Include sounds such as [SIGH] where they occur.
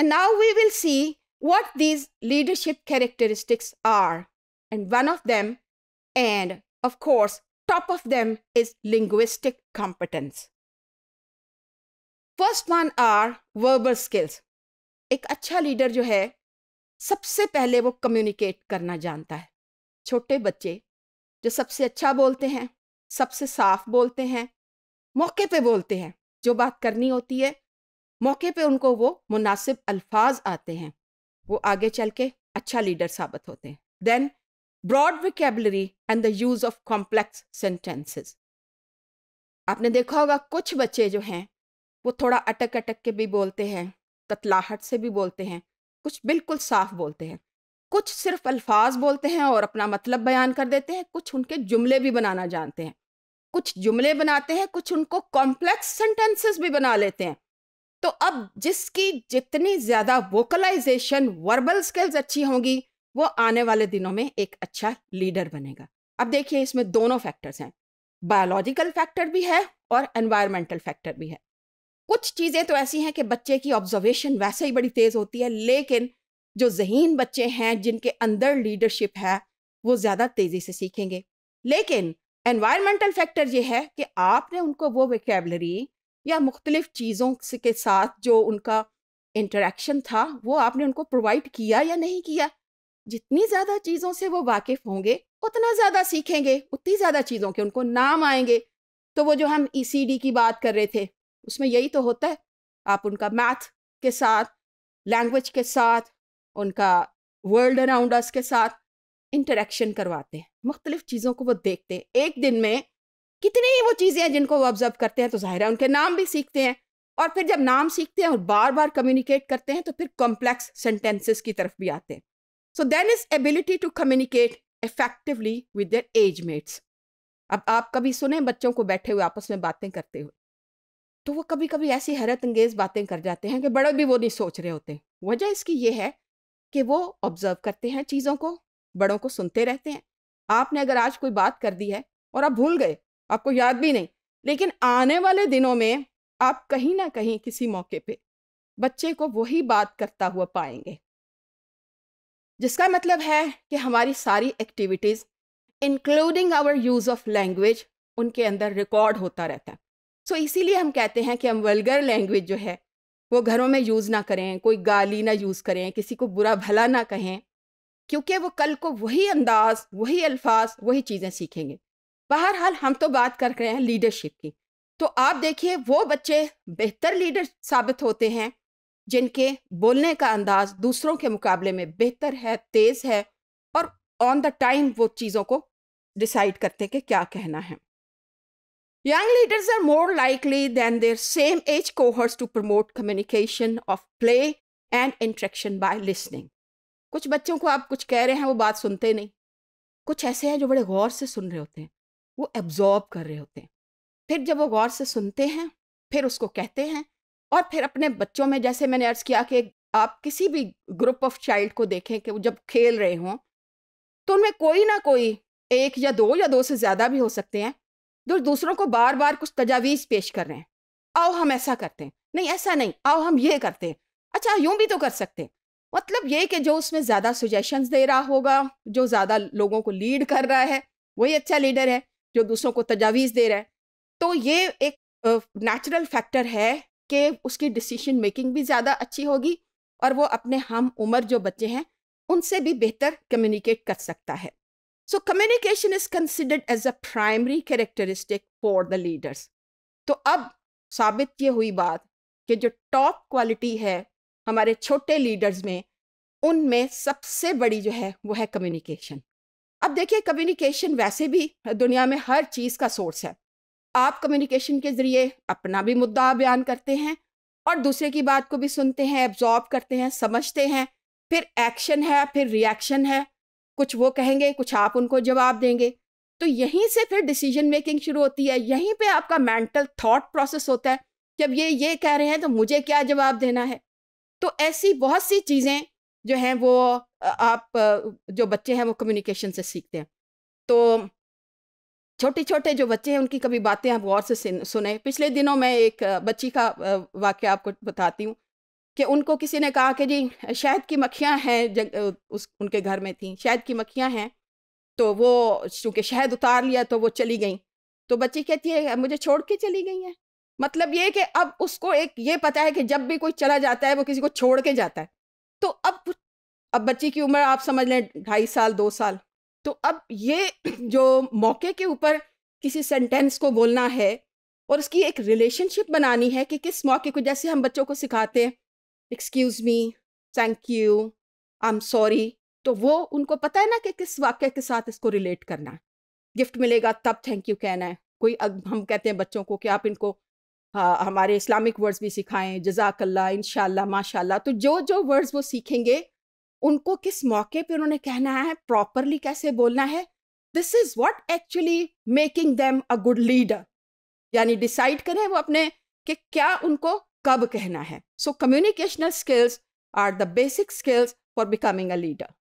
And now we will see what these leadership characteristics are. And one of them, and of course, top of them is linguistic competence. First one are verbal skills. एक अच्छा leader जो है सबसे पहले वो communicate करना जानता है छोटे बच्चे जो सबसे अच्छा बोलते हैं सबसे साफ बोलते हैं मौके पे बोलते हैं जो बात करनी होती है मौके पे उनको वो मुनासिब अल्फाज आते हैं वो आगे चल के अच्छा लीडर साबित होते हैं then broad vocabulary and the use of complex sentences आपने देखा होगा कुछ बच्चे जो हैं वो थोड़ा अटक अटक के भी बोलते हैं कतलाहट से भी बोलते हैं कुछ बिल्कुल साफ बोलते हैं कुछ सिर्फ अल्फाज बोलते हैं और अपना मतलब बयान कर देते हैं कुछ उनके जुमले भी बनाना जानते हैं कुछ जुमले बनाते हैं कुछ उनको कॉम्प्लेक्स सेंटेंसेस भी बना लेते हैं तो अब जिसकी जितनी ज़्यादा वोकलाइजेशन वर्बल स्किल्स अच्छी होंगी वो आने वाले दिनों में एक अच्छा लीडर बनेगा अब देखिए इसमें दोनों फैक्टर्स हैं बायोलॉजिकल फैक्टर भी है और एनवायरमेंटल फैक्टर भी है कुछ चीज़ें तो ऐसी हैं कि बच्चे की ऑब्जर्वेशन वैसे ही बड़ी तेज़ होती है लेकिन जो जहीन बच्चे हैं जिनके अंदर लीडरशिप है वो ज़्यादा तेज़ी से सीखेंगे लेकिन एनवायरमेंटल फैक्टर ये है कि आपने उनको वो वेकेबलरी या मुख्तलिफ चीज़ों के साथ जो उनका इंटरेक्शन था वो आपने उनको प्रोवाइड किया या नहीं किया जितनी ज़्यादा चीज़ों से वो वाकिफ़ होंगे उतना ज़्यादा सीखेंगे उतनी ज़्यादा चीज़ों के उनको नाम आएंगे तो वो जो हम ई e की बात कर रहे थे उसमें यही तो होता है आप उनका मैथ के साथ लैंग्वेज के साथ उनका वर्ल्ड अराउंड अस के साथ इंटरेक्शन करवाते हैं मुख्तलिफ चीज़ों को वो देखते हैं एक दिन में कितनी ही वो चीज़ें हैं जिनको वो ऑब्जर्व करते हैं तो ज़ाहिर है उनके नाम भी सीखते हैं और फिर जब नाम सीखते हैं और बार बार कम्युनिकेट करते हैं तो फिर कॉम्प्लेक्स सेंटेंसेस की तरफ भी आते हैं so then is ability to communicate effectively with their age mates अब आप कभी सुने बच्चों को बैठे हुए आपस में बातें करते हुए तो वो कभी कभी ऐसी हैरत अंगेज बातें कर जाते हैं कि बड़े भी वो नहीं सोच रहे होते वजह इसकी ये है कि वो ऑब्जर्व करते हैं चीज़ों को बड़ों को सुनते रहते हैं आपने अगर आज कोई बात कर दी है और आप भूल गए आपको याद भी नहीं लेकिन आने वाले दिनों में आप कहीं ना कहीं किसी मौके पे बच्चे को वही बात करता हुआ पाएंगे जिसका मतलब है कि हमारी सारी activities including our use of language उनके अंदर रिकॉर्ड होता रहता है सो so, इसीलिए हम कहते हैं कि हम वल्गर लैंग्वेज जो है वो घरों में यूज़ ना करें कोई गाली ना यूज़ करें किसी को बुरा भला ना कहें क्योंकि वो कल को वही अंदाज वही अल्फाज वही चीज़ें सीखेंगे बहरहाल हम तो बात कर रहे हैं लीडरशिप की तो आप देखिए वो बच्चे बेहतर लीडर साबित होते हैं जिनके बोलने का अंदाज दूसरों के मुकाबले में बेहतर है तेज़ है और ऑन द टाइम वो चीज़ों को डिसाइड करते हैं कि क्या कहना है young leaders are more likely than their same age cohorts to promote communication of play and interaction by listening कुछ बच्चों को आप कुछ कह रहे हैं वो बात सुनते नहीं कुछ ऐसे हैं जो बड़े गौर से सुन रहे होते हैं वो एब्जॉर्ब कर रहे होते हैं फिर जब वो गौर से सुनते हैं फिर उसको कहते हैं और फिर अपने बच्चों में जैसे मैंने अर्ज़ किया कि आप किसी भी ग्रुप ऑफ चाइल्ड को देखें कि वो जब खेल रहे हों तो उनमें कोई ना कोई एक या दो या दो से ज़्यादा भी हो सकते हैं जो दूसरों को बार बार कुछ तजावीज़ पेश कर रहे हैं आओ हम ऐसा करते हैं नहीं ऐसा नहीं आओ हम ये करते हैं अच्छा यूं भी तो कर सकते हैं मतलब ये कि जो उसमें ज़्यादा सुजेशंस दे रहा होगा जो ज़्यादा लोगों को लीड कर रहा है वही अच्छा लीडर है जो दूसरों को तजावीज़ दे रहा है तो ये एक नेचुरल फैक्टर है कि उसकी डिसीशन मेकिंग भी ज़्यादा अच्छी होगी और वो अपने हम उम्र जो बच्चे हैं उनसे भी बेहतर कम्युनिकेट कर सकता है so communication is considered as a primary characteristic for the leaders तो अब साबित ये हुई बात कि जो टॉप क्वालिटी है हमारे छोटे लीडर्स में उनमें सबसे बड़ी जो है वो है कम्युनिकेशन आप देखिए कम्युनिकेशन वैसे भी दुनिया में हर चीज़ का सोर्स है आप कम्युनिकेशन के ज़रिए अपना भी मुद्दा बयान करते हैं और दूसरे की बात को भी सुनते हैं एब्जॉर्ब करते हैं समझते हैं फिर एक्शन है फिर रिएक्शन है कुछ वो कहेंगे कुछ आप उनको जवाब देंगे तो यहीं से फिर डिसीजन मेकिंग शुरू होती है यहीं पे आपका मेंटल थॉट प्रोसेस होता है जब ये ये कह रहे हैं तो मुझे क्या जवाब देना है तो ऐसी बहुत सी चीज़ें जो हैं वो आप जो बच्चे हैं वो कम्युनिकेशन से सीखते हैं तो छोटे छोटे जो बच्चे हैं उनकी कभी बातें आप गौर से सुने पिछले दिनों मैं एक बच्ची का वाक्य आपको बताती हूँ कि उनको किसी ने कहा कि जी शहद की मक्खियाँ हैं उस उनके घर में थी शहद की मक्खियाँ हैं तो वो चूँकि शहद उतार लिया तो वो चली गई तो बच्ची कहती है मुझे छोड़ के चली गई हैं मतलब ये कि अब उसको एक ये पता है कि जब भी कोई चला जाता है वो किसी को छोड़ के जाता है तो अब अब बच्चे की उम्र आप समझ लें ढाई साल दो साल तो अब ये [CLEARS THROAT] जो मौके के ऊपर किसी सेंटेंस को बोलना है और उसकी एक रिलेशनशिप बनानी है कि किस मौके को जैसे हम बच्चों को सिखाते हैं excuse me thank you I am sorry तो वो उनको पता है ना कि किस वाक्य के साथ इसको रिलेट करना है गिफ्ट मिलेगा तब थैंक यू कहना है कोई अग, हम कहते हैं बच्चों को कि आप इनको हाँ हमारे इस्लामिक वर्ड्स भी सिखाएं जजाकल्ला इनशाला माशाल्लाह तो जो जो वर्ड्स वो सीखेंगे उनको किस मौके पे उन्होंने कहना है प्रॉपरली कैसे बोलना है this is what actually making them a good leader यानी डिसाइड करें वो अपने कि क्या उनको कब कहना है so communicational skills are the basic skills for becoming a leader